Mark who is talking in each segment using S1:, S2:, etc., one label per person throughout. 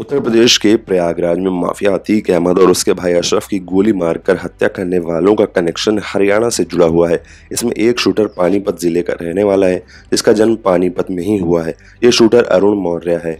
S1: उत्तर प्रदेश
S2: के प्रयागराज में माफिया अतीक अहमद और उसके भाई अशरफ की गोली मारकर हत्या करने वालों का कनेक्शन हरियाणा से जुड़ा हुआ है इसमें एक शूटर पानीपत जिले का रहने वाला है जिसका जन्म पानीपत में ही हुआ है ये शूटर अरुण मौर्य है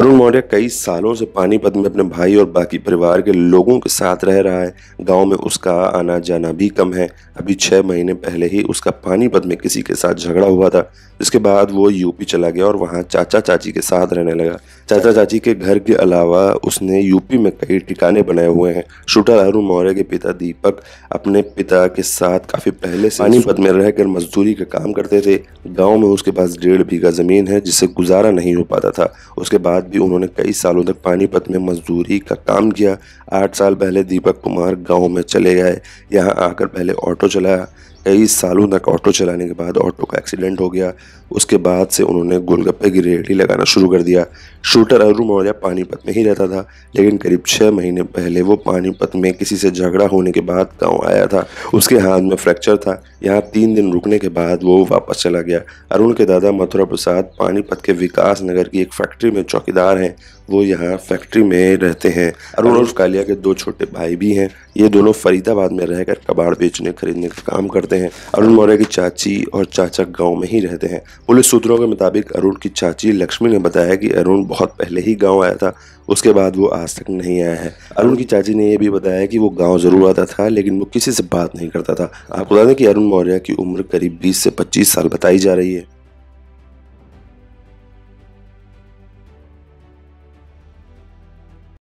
S2: अरुण मौर्य कई सालों से पानीपत में अपने भाई और बाकी परिवार के लोगों के साथ रह रहा है गाँव में उसका आना जाना भी कम है अभी छः महीने पहले ही उसका पानीपत में किसी के साथ झगड़ा हुआ था इसके बाद वो यूपी चला गया और वहाँ चाचा चाची के साथ रहने लगा चाचा चाची के घर के अलावा उसने यूपी में कई ठिकाने बनाए हुए हैं शूटर अरुण मौर्य के पिता दीपक अपने पिता के साथ काफी पहले से पानीपत में रहकर मजदूरी का काम करते थे गांव में उसके पास डेढ़ बीघा जमीन है जिसे गुजारा नहीं हो पाता था उसके बाद भी उन्होंने कई सालों तक पानीपत में मजदूरी का काम किया आठ साल पहले दीपक कुमार गाँव में चले गए यहाँ आकर पहले ऑटो चलाया तेईस सालों तक ऑटो चलाने के बाद ऑटो का एक्सीडेंट हो गया उसके बाद से उन्होंने गोलगप्पे की रेहड़ी लगाना शुरू कर दिया शूटर अरुण मौर्य पानीपत में ही रहता था लेकिन करीब छः महीने पहले वो पानीपत में किसी से झगड़ा होने के बाद गाँव आया था उसके हाथ में फ्रैक्चर था यहाँ तीन दिन रुकने के बाद वो वापस चला गया अरुण के दादा मथुरा प्रसाद पानीपत के विकास नगर की एक फैक्ट्री में चौकीदार हैं वो यहाँ फैक्ट्री में रहते हैं अरुण और कालिया के दो छोटे भाई भी हैं ये दोनों फरीदाबाद में रहकर कबाड़ बेचने खरीदने का काम करते हैं अरुण मौर्य की चाची और चाचा गांव में ही रहते हैं पुलिस सूत्रों के मुताबिक अरुण की चाची लक्ष्मी ने बताया कि अरुण बहुत पहले ही गाँव आया था उसके बाद वो आज तक नहीं आया है अरुण की चाची ने यह भी बताया कि वो गांव जरूर आता था लेकिन वो किसी से बात नहीं करता था आपको बता दें कि अरुण मौर्य की उम्र करीब 20 से 25 साल बताई जा रही है